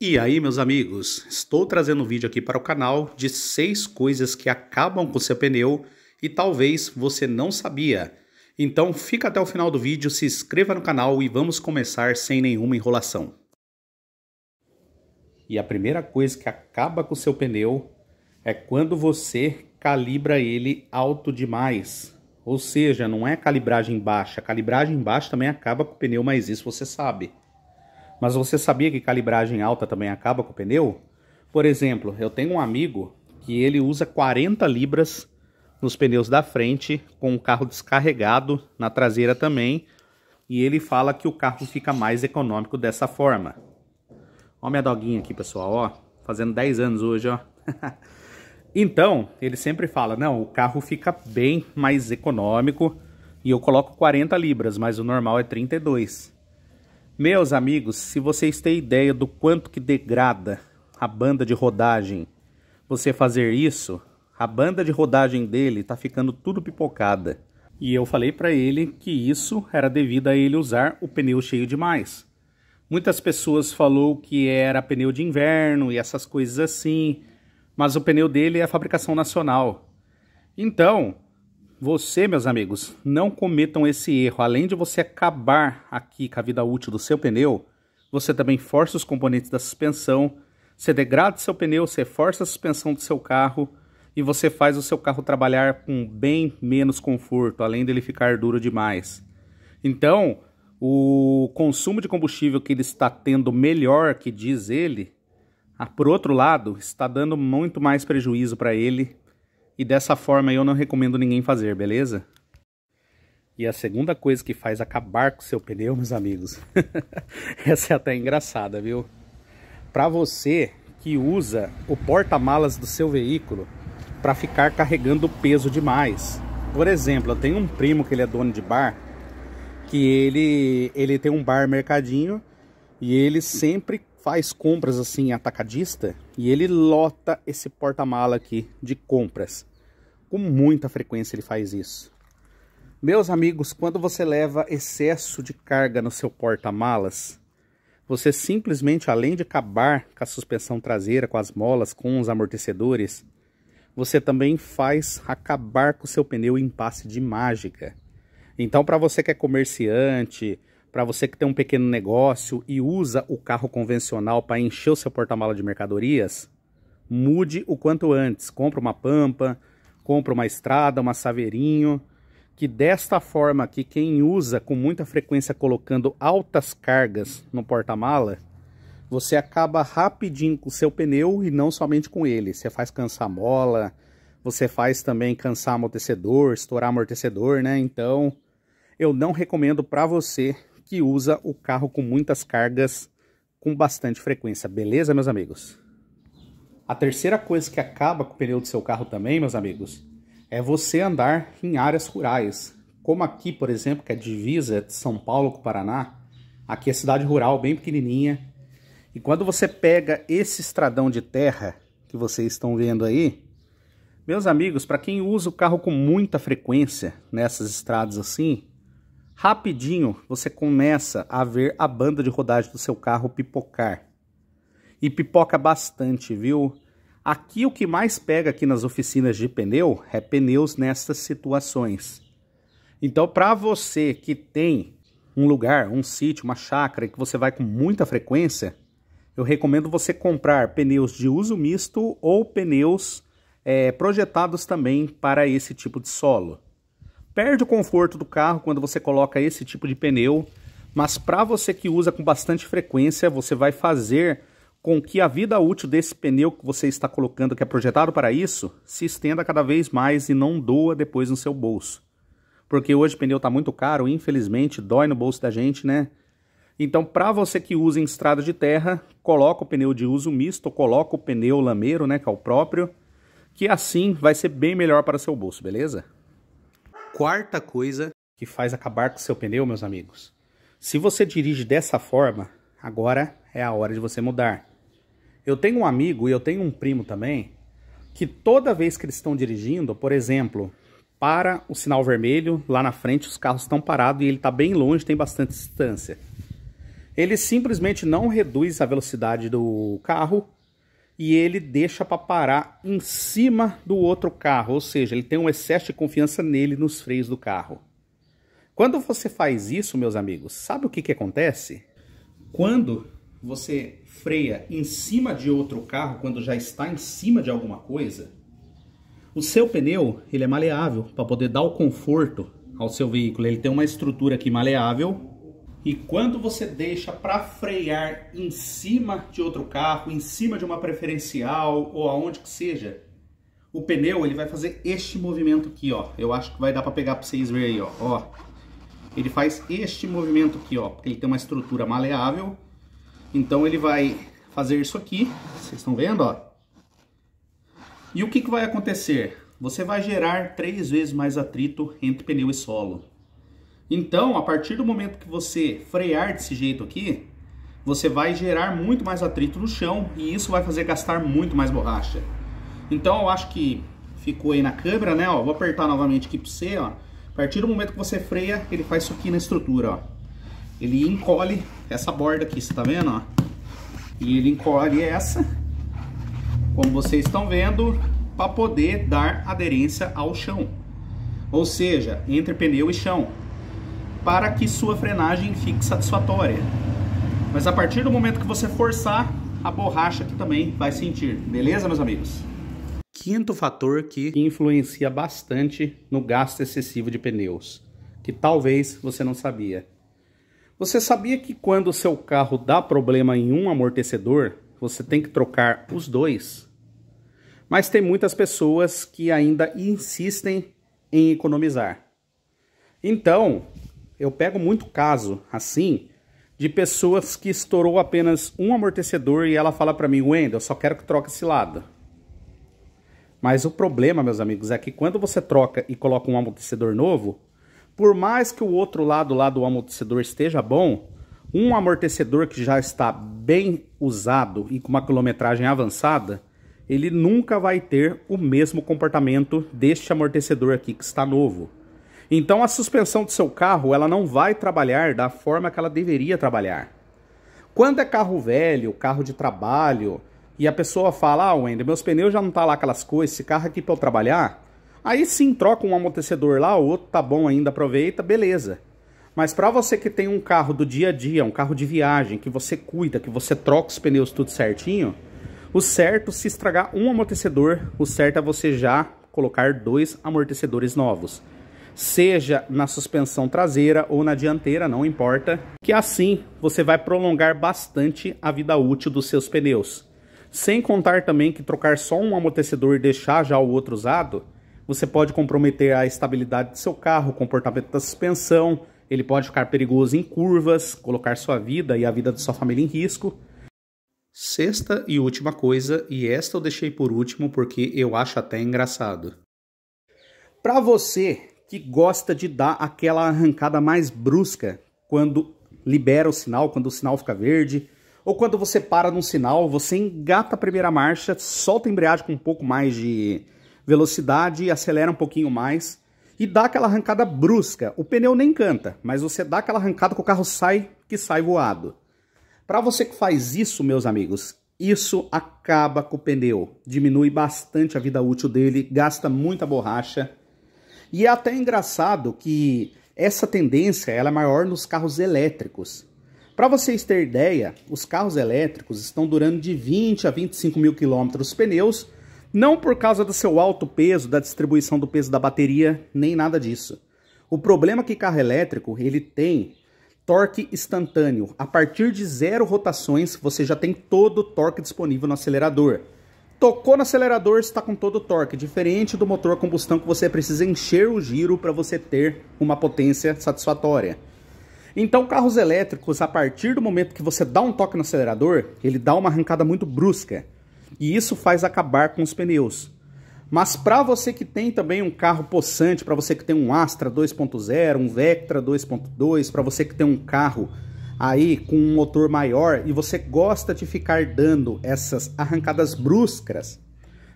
E aí, meus amigos, estou trazendo um vídeo aqui para o canal de 6 coisas que acabam com seu pneu e talvez você não sabia. Então fica até o final do vídeo, se inscreva no canal e vamos começar sem nenhuma enrolação. E a primeira coisa que acaba com seu pneu é quando você calibra ele alto demais. Ou seja, não é calibragem baixa, calibragem baixa também acaba com o pneu, mas isso você sabe. Mas você sabia que calibragem alta também acaba com o pneu? Por exemplo, eu tenho um amigo que ele usa 40 libras nos pneus da frente, com o carro descarregado na traseira também, e ele fala que o carro fica mais econômico dessa forma. Ó minha doguinha aqui, pessoal, ó, fazendo 10 anos hoje, ó. então, ele sempre fala, não, o carro fica bem mais econômico, e eu coloco 40 libras, mas o normal é 32. Meus amigos, se vocês têm ideia do quanto que degrada a banda de rodagem você fazer isso, a banda de rodagem dele tá ficando tudo pipocada. E eu falei para ele que isso era devido a ele usar o pneu cheio demais. Muitas pessoas falou que era pneu de inverno e essas coisas assim, mas o pneu dele é a fabricação nacional. Então, você, meus amigos, não cometam esse erro. Além de você acabar aqui com a vida útil do seu pneu, você também força os componentes da suspensão, você degrada seu pneu, você força a suspensão do seu carro e você faz o seu carro trabalhar com bem menos conforto, além dele ficar duro demais. Então, o consumo de combustível que ele está tendo melhor que diz ele, ah, por outro lado, está dando muito mais prejuízo para ele e dessa forma eu não recomendo ninguém fazer, beleza? E a segunda coisa que faz acabar com seu pneu, meus amigos. essa é até engraçada, viu? Para você que usa o porta-malas do seu veículo para ficar carregando peso demais. Por exemplo, eu tenho um primo que ele é dono de bar, que ele ele tem um bar mercadinho e ele sempre faz compras assim atacadista e ele lota esse porta-mala aqui de compras. Com muita frequência ele faz isso. Meus amigos, quando você leva excesso de carga no seu porta-malas, você simplesmente, além de acabar com a suspensão traseira, com as molas, com os amortecedores, você também faz acabar com o seu pneu em passe de mágica. Então, para você que é comerciante, para você que tem um pequeno negócio e usa o carro convencional para encher o seu porta-mala de mercadorias, mude o quanto antes. Compre uma pampa, compre uma estrada, uma saveirinho, que desta forma que quem usa com muita frequência colocando altas cargas no porta-mala, você acaba rapidinho com o seu pneu e não somente com ele. Você faz cansar mola, você faz também cansar amortecedor, estourar amortecedor, né? Então, eu não recomendo para você que usa o carro com muitas cargas com bastante frequência, beleza, meus amigos? A terceira coisa que acaba com o pneu do seu carro também, meus amigos, é você andar em áreas rurais. Como aqui, por exemplo, que é a divisa é de São Paulo com o Paraná, aqui é cidade rural, bem pequenininha. E quando você pega esse estradão de terra que vocês estão vendo aí, meus amigos, para quem usa o carro com muita frequência nessas estradas assim, rapidinho você começa a ver a banda de rodagem do seu carro pipocar. E pipoca bastante, viu? Aqui o que mais pega aqui nas oficinas de pneu é pneus nessas situações. Então, para você que tem um lugar, um sítio, uma chácara que você vai com muita frequência, eu recomendo você comprar pneus de uso misto ou pneus é, projetados também para esse tipo de solo perde o conforto do carro quando você coloca esse tipo de pneu, mas para você que usa com bastante frequência, você vai fazer com que a vida útil desse pneu que você está colocando, que é projetado para isso, se estenda cada vez mais e não doa depois no seu bolso. Porque hoje o pneu está muito caro, infelizmente, dói no bolso da gente, né? Então, para você que usa em estrada de terra, coloca o pneu de uso misto, coloca o pneu lameiro, né, que é o próprio, que assim vai ser bem melhor para o seu bolso, beleza? quarta coisa que faz acabar com seu pneu, meus amigos. Se você dirige dessa forma, agora é a hora de você mudar. Eu tenho um amigo e eu tenho um primo também que toda vez que eles estão dirigindo, por exemplo, para o sinal vermelho, lá na frente os carros estão parados e ele está bem longe, tem bastante distância. Ele simplesmente não reduz a velocidade do carro e ele deixa para parar em cima do outro carro, ou seja, ele tem um excesso de confiança nele nos freios do carro. Quando você faz isso, meus amigos, sabe o que, que acontece? Quando você freia em cima de outro carro, quando já está em cima de alguma coisa, o seu pneu ele é maleável para poder dar o conforto ao seu veículo. Ele tem uma estrutura aqui maleável e quando você deixa para frear em cima de outro carro, em cima de uma preferencial ou aonde que seja, o pneu ele vai fazer este movimento aqui, ó. Eu acho que vai dar para pegar para vocês verem aí, ó. ó. Ele faz este movimento aqui, ó, porque ele tem uma estrutura maleável. Então ele vai fazer isso aqui, vocês estão vendo, ó. E o que, que vai acontecer? Você vai gerar três vezes mais atrito entre pneu e solo. Então, a partir do momento que você frear desse jeito aqui, você vai gerar muito mais atrito no chão e isso vai fazer gastar muito mais borracha. Então, eu acho que ficou aí na câmera, né? Ó, vou apertar novamente aqui para você, ó. A partir do momento que você freia, ele faz isso aqui na estrutura, ó. Ele encolhe essa borda aqui, você tá vendo, ó? E ele encolhe essa, como vocês estão vendo, para poder dar aderência ao chão. Ou seja, entre pneu e chão para que sua frenagem fique satisfatória. Mas a partir do momento que você forçar, a borracha aqui também vai sentir, beleza, meus amigos? Quinto fator que influencia bastante no gasto excessivo de pneus, que talvez você não sabia. Você sabia que quando o seu carro dá problema em um amortecedor, você tem que trocar os dois? Mas tem muitas pessoas que ainda insistem em economizar. Então, eu pego muito caso, assim, de pessoas que estourou apenas um amortecedor e ela fala para mim, Wendel, eu só quero que troque esse lado. Mas o problema, meus amigos, é que quando você troca e coloca um amortecedor novo, por mais que o outro lado lá do amortecedor esteja bom, um amortecedor que já está bem usado e com uma quilometragem avançada, ele nunca vai ter o mesmo comportamento deste amortecedor aqui que está novo. Então a suspensão do seu carro, ela não vai trabalhar da forma que ela deveria trabalhar. Quando é carro velho, carro de trabalho, e a pessoa fala, ah, Wender, meus pneus já não tá lá aquelas coisas, esse carro aqui para eu trabalhar, aí sim troca um amortecedor lá, o outro tá bom ainda, aproveita, beleza. Mas para você que tem um carro do dia a dia, um carro de viagem, que você cuida, que você troca os pneus tudo certinho, o certo se estragar um amortecedor, o certo é você já colocar dois amortecedores novos seja na suspensão traseira ou na dianteira, não importa, que assim você vai prolongar bastante a vida útil dos seus pneus. Sem contar também que trocar só um amortecedor e deixar já o outro usado, você pode comprometer a estabilidade do seu carro, o comportamento da suspensão, ele pode ficar perigoso em curvas, colocar sua vida e a vida de sua família em risco. Sexta e última coisa, e esta eu deixei por último porque eu acho até engraçado. Para você que gosta de dar aquela arrancada mais brusca quando libera o sinal, quando o sinal fica verde, ou quando você para num sinal, você engata a primeira marcha, solta a embreagem com um pouco mais de velocidade, acelera um pouquinho mais e dá aquela arrancada brusca. O pneu nem canta, mas você dá aquela arrancada que o carro sai, que sai voado. Para você que faz isso, meus amigos, isso acaba com o pneu, diminui bastante a vida útil dele, gasta muita borracha e é até engraçado que essa tendência ela é maior nos carros elétricos. Para vocês terem ideia, os carros elétricos estão durando de 20 a 25 mil quilômetros os pneus, não por causa do seu alto peso, da distribuição do peso da bateria, nem nada disso. O problema é que carro elétrico ele tem torque instantâneo. A partir de zero rotações, você já tem todo o torque disponível no acelerador. Tocou no acelerador, está com todo o torque, diferente do motor a combustão que você precisa encher o giro para você ter uma potência satisfatória. Então, carros elétricos, a partir do momento que você dá um toque no acelerador, ele dá uma arrancada muito brusca. E isso faz acabar com os pneus. Mas para você que tem também um carro possante, para você que tem um Astra 2.0, um Vectra 2.2, para você que tem um carro aí com um motor maior e você gosta de ficar dando essas arrancadas bruscas,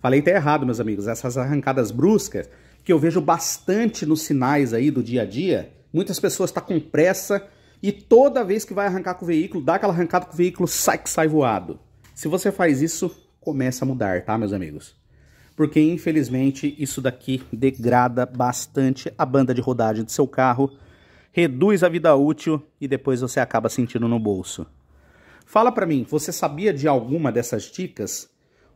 falei até errado, meus amigos, essas arrancadas bruscas, que eu vejo bastante nos sinais aí do dia a dia, muitas pessoas estão tá com pressa e toda vez que vai arrancar com o veículo, dá aquela arrancada com o veículo, sai que sai voado. Se você faz isso, começa a mudar, tá, meus amigos? Porque, infelizmente, isso daqui degrada bastante a banda de rodagem do seu carro, reduz a vida útil e depois você acaba sentindo no bolso. Fala para mim, você sabia de alguma dessas dicas?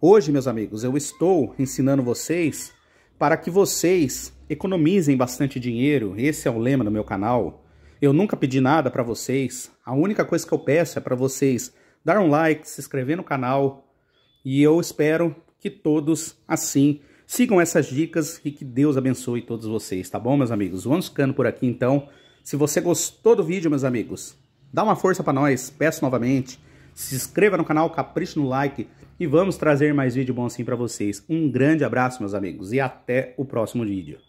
Hoje, meus amigos, eu estou ensinando vocês para que vocês economizem bastante dinheiro. Esse é o lema do meu canal. Eu nunca pedi nada para vocês. A única coisa que eu peço é para vocês dar um like, se inscrever no canal e eu espero que todos assim sigam essas dicas e que Deus abençoe todos vocês, tá bom, meus amigos? Vamos ficando por aqui então. Se você gostou do vídeo, meus amigos, dá uma força para nós, peço novamente. Se inscreva no canal, capricha no like e vamos trazer mais vídeo bom assim para vocês. Um grande abraço, meus amigos, e até o próximo vídeo.